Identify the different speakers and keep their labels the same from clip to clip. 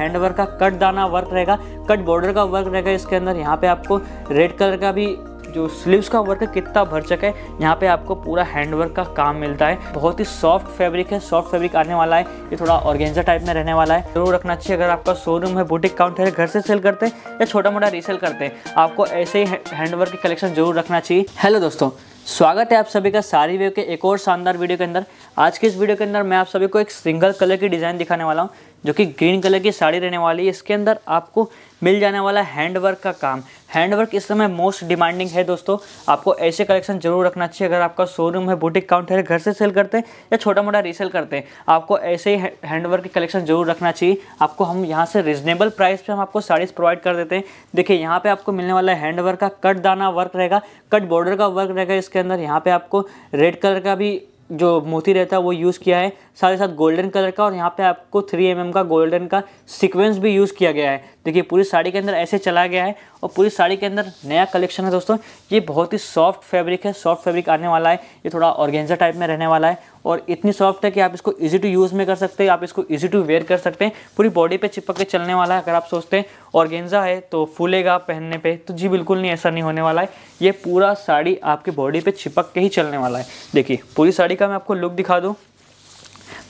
Speaker 1: hand work का cut दाना work रहेगा कट बॉर्डर का वर्क रहेगा इसके अंदर यहाँ पे आपको रेड कलर का भी जो स्लीव्स का वर्क कितना भरचक है यहाँ पे आपको पूरा हैंड वर्क का काम मिलता है बहुत ही सॉफ्ट फैब्रिक है सॉफ्ट फैब्रिक आने वाला है ये थोड़ा ऑर्गेंजा टाइप में रहने वाला है जरूर रखना चाहिए अगर आपका शोरूम है बुटीक काउंटर है घर से सेल करते हैं या छोटा मोटा रीसेल करते हैं आपको ऐसे ही हैंडवर्क की कलेक्शन जरूर रखना चाहिए हेलो दोस्तों स्वागत है आप सभी का सारी वेव के एक और शानदार वीडियो के अंदर आज के इस वीडियो के अंदर मैं आप सभी को एक सिंगल कलर की डिज़ाइन दिखाने वाला हूँ जो कि ग्रीन कलर की साड़ी रहने वाली है इसके अंदर आपको मिल जाने वाला हैंड वर्क का काम हैंडवर्क इस समय मोस्ट डिमांडिंग है दोस्तों आपको ऐसे कलेक्शन जरूर रखना चाहिए अगर आपका शोरूम है बुटीक काउंटर है घर से सेल करते हैं या छोटा मोटा रीसेल करते हैं आपको ऐसे ही हैंडवर्क के कलेक्शन जरूर रखना चाहिए आपको हम यहाँ से रिजनेबल प्राइस पर हम आपको साड़ीज़ प्रोवाइड कर देते हैं देखिए यहाँ पर आपको मिलने वाला हैंडवर्क का कट दाना वर्क रहेगा कट बॉर्डर का वर्क रहेगा इसके अंदर यहाँ पर आपको रेड कलर का भी जो मोती रहता है वो यूज़ किया है साथ ही साथ गोल्डन कलर का और यहाँ पे आपको 3 एम mm का गोल्डन का सीक्वेंस भी यूज़ किया गया है देखिए पूरी साड़ी के अंदर ऐसे चला गया है और पूरी साड़ी के अंदर नया कलेक्शन है दोस्तों ये बहुत ही सॉफ्ट फैब्रिक है सॉफ्ट फैब्रिक आने वाला है ये थोड़ा ऑर्गेंजा टाइप में रहने वाला है और इतनी सॉफ्ट है कि आप इसको ईजी टू यूज़ में कर सकते हैं आप इसको ईजी टू वेयर कर सकते हैं पूरी बॉडी पे चिपक के चलने वाला है अगर आप सोचते हैं ऑर्गेंजा है तो फूलेगा पहनने पे तो जी बिल्कुल नहीं ऐसा नहीं होने वाला है ये पूरा साड़ी आपके बॉडी पे चिपक के ही चलने वाला है देखिए पूरी साड़ी का मैं आपको लुक दिखा दूँ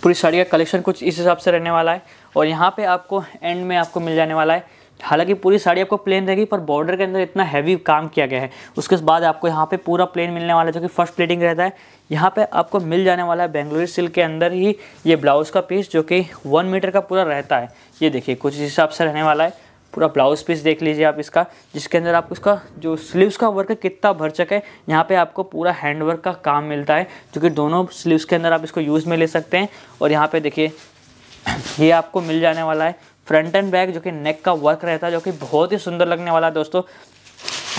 Speaker 1: पूरी साड़ी का कलेक्शन कुछ इस हिसाब से रहने वाला है और यहाँ पे आपको एंड में आपको मिल जाने वाला है हालांकि पूरी साड़ी आपको प्लेन रहेगी पर बॉर्डर के अंदर इतना हैवी काम किया गया है उसके बाद आपको यहाँ पे पूरा प्लेन मिलने वाला है जो कि फर्स्ट प्लेटिंग रहता है यहाँ पे आपको मिल जाने वाला है बेंगलुरु सिल्क के अंदर ही ये ब्लाउज़ का पीस जो कि वन मीटर का पूरा रहता है ये देखिए कुछ इस हिसाब से रहने वाला है पूरा ब्लाउज पीस देख लीजिए आप इसका जिसके अंदर आप उसका जो स्लीव्स का वर्क कितना भरचक है यहाँ पे आपको पूरा हैंड वर्क का काम मिलता है जो कि दोनों स्लीव्स के अंदर आप इसको यूज़ में ले सकते हैं और यहाँ पे देखिए ये आपको मिल जाने वाला है फ्रंट एंड बैक जो कि नेक का वर्क रहता है जो कि बहुत ही सुंदर लगने वाला है दोस्तों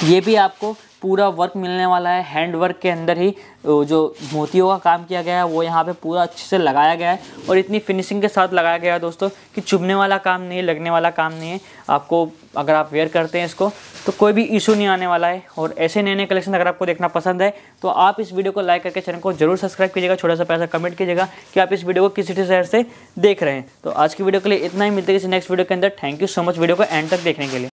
Speaker 1: ये भी आपको पूरा वर्क मिलने वाला है हैंड वर्क के अंदर ही जो मोतियों का काम किया गया है वो यहाँ पे पूरा अच्छे से लगाया गया है और इतनी फिनिशिंग के साथ लगाया गया है दोस्तों कि चुभने वाला काम नहीं है लगने वाला काम नहीं है आपको अगर आप वेयर करते हैं इसको तो कोई भी इशू नहीं आने वाला है और ऐसे नए नए कलेक्शन अगर आपको देखना पसंद है तो आप इस वीडियो को लाइक करके चैनल को जरूर सब्सक्राइब कीजिएगा छोटा सा पैसा कमेंट कीजिएगा कि आप इस वीडियो को किसी सिटी शहर से देख रहे हैं तो आज की वीडियो के लिए इतना ही मिलते हैं किसी नेक्स्ट वीडियो के अंदर thank you so much video को एंड तक देखने के लिए